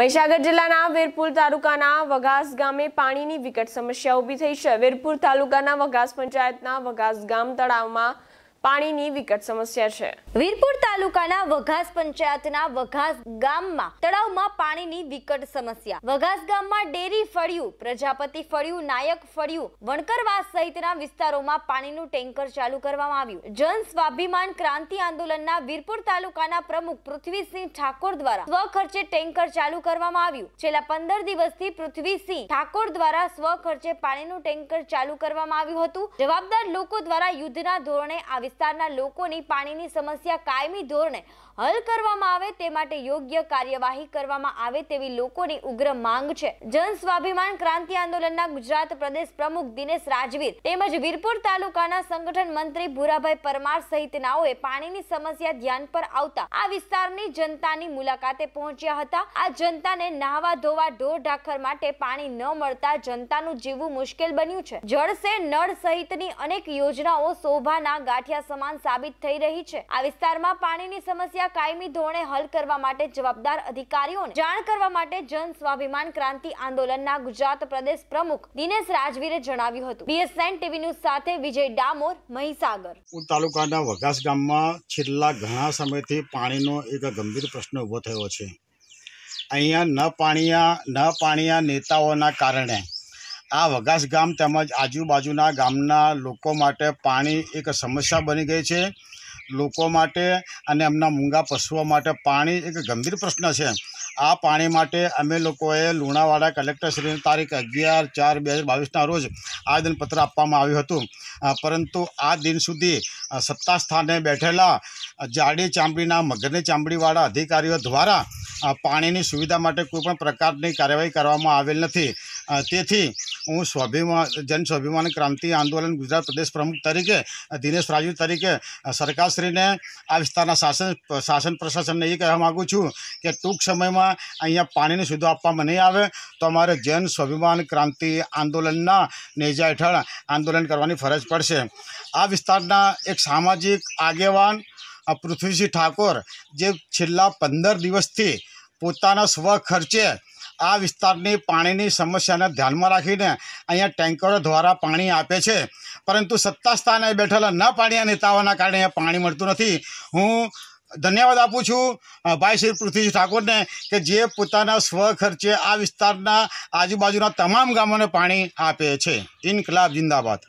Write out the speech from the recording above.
મહીસાગર જિલ્લાના વીરપુર તાલુકાના વઘાસ ગામે પાણીની વિકટ સમસ્યા ઊભી થઈ છે વીરપુર તાલુકાના વઘાસ પંચાયતના વઘાસ ગામ તળાવમાં પાણીની વિકટ સમસ્યા છે વીરપુર તાલુકાના વઘાસ પંચાયતના વઘાસ ગામમાં તળાવમાં પાણીની વિકટ સમસ્યા વઘાસ ગામમાં ડેરી ફળિયું પ્રજાપતિ ફળિયું નાયક ફળિયું વણકરવાસ સહિતના વિસ્તારોમાં પાણીનું ટેન્કર ચાલુ કરવામાં આવ્યું જન સ્વાભિમાન ક્રાંતિ આંદોલનના વીરપુર તાલુકાના પ્રમુખ પૃથ્વીસિંહ ઠાકોર દ્વારા સ્વખર્ચે ટેન્કર ચાલુ કરવામાં આવ્યું છેલ્લા પંદર દિવસથી પૃથ્વીસિંહ ઠાકોર દ્વારા સ્વખર્ચે પાણીનું ટેન્કર ચાલુ કરવામાં આવ્યું હતું જવાબદાર લોકો દ્વારા યુદ્ધના ધોરણે આવી વિસ્તારના લોકોની પાણીની સમસ્યા કાયમી ધોરણે હલ કરવામાં આવે તે માટે યોગ્ય કાર્યવાહી કરવામાં આવે તેવી લોકોની ઉગ્ર માંગ છે જન સ્વાભિમાન ક્રાંતિ આંદોલનના ગુજરાત પ્રદેશ પ્રમુખ દિનેશ રાજવીર તેમજ વીરપુર તાલુકાના સંગઠન મંત્રી ભૂરાભાઈ પરમાર સહિતનાઓએ પાણીની સમસ્યા ધ્યાન પર આવતા આ વિસ્તારની જનતાની મુલાકાતે પહોંચ્યા હતા આ જનતાને નાહવા ધોવા ઢોર ઢાખર માટે પાણી ન મળતા જનતાનું જીવવું મુશ્કેલ બન્યું છે જળસે નળ સહિતની અનેક યોજનાઓ શોભાના ગાંઠિયા સમાન સાબિત થઈ રહી છે આ વિસ્તારમાં પાણીની સમસ્યા સમસ્યા કાયમી ધોરણે હલ કરવા માટે જવાબદાર અધિકારીઓને જાણ કરવા માટે જન સ્વાભિમાન ક્રાંતિ આંદોલનના ગુજરાત પ્રદેશ પ્રમુખ દિનેશ રાજવીરે જણાવ્યું હતું બીએસએન ટીવી ન્યૂઝ સાથે વિજય ડામોર મહીસાગર તાલુકાના વઘાસ ગામમાં છેલ્લા ઘણા સમયથી પાણીનો એક ગંભીર પ્રશ્ન ઊભો થયો છે અહીંયા ન પાણીયા ન પાણીયા નેતાઓના કારણે આ વઘાસ ગામ તેમજ આજુબાજુના ગામના લોકો માટે પાણી એક સમસ્યા બની ગઈ છે લોકો માટે અને એમના મૂંગા પશુઓ માટે પાણી એક ગંભીર પ્રશ્ન છે આ પાણી માટે અમે લોકોએ લુણાવાડા કલેક્ટરશ્રીને તારીખ અગિયાર ચાર બે હજાર બાવીસના રોજ આવેદનપત્ર આપવામાં આવ્યું હતું પરંતુ આ દિન સુધી સત્તા સ્થાને બેઠેલા જાડી ચામડીના મગરની ચામડીવાળા અધિકારીઓ દ્વારા પાણીની સુવિધા માટે કોઈપણ પ્રકારની કાર્યવાહી કરવામાં આવેલ નથી તેથી ઓ સૌભીમાં જન સૌભિમાન ક્રાંતિ આંદોલન ગુજરાત પ્રદેશ પ્રમુખ તરીકે દિનેશ રાયુ તરીકે સરકાર શ્રીને આ વિસ્તારના શાસન શાસન પ્રશાસનને એ કહા હમાગુ છું કે ટૂક સમયમાં અહીંયા પાણીની સુવિધા આપવા મનઈ આવે તો અમારે જન સૌભિમાન ક્રાંતિ આંદોલનના નેજા હેઠળ આંદોલન કરવાની ફરજ પડશે આ વિસ્તારના એક સામાજિક આગેવાન અ પૃથવીશ ઠાકોર જે છલ્લા 15 દિવસથી પોતાના સ્વ ખર્ચે આ વિસ્તારની પાણીની સમસ્યાને ધ્યાનમાં રાખીને અહીંયા ટેન્કરો દ્વારા પાણી આપે છે પરંતુ સત્તા સ્થાને બેઠેલા ન પાણીના નેતાઓના કારણે અહીંયા પાણી મળતું નથી હું ધન્યવાદ આપું છું ભાઈ શ્રી પૃથ્વીજી ઠાકોરને કે જે પોતાના સ્વખર્ચે આ વિસ્તારના આજુબાજુના તમામ ગામોને પાણી આપે છે ઇનકલાબ જિંદાબાદ